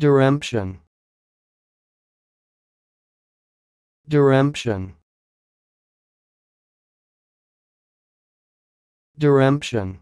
Diremption. Diremption. Diremption.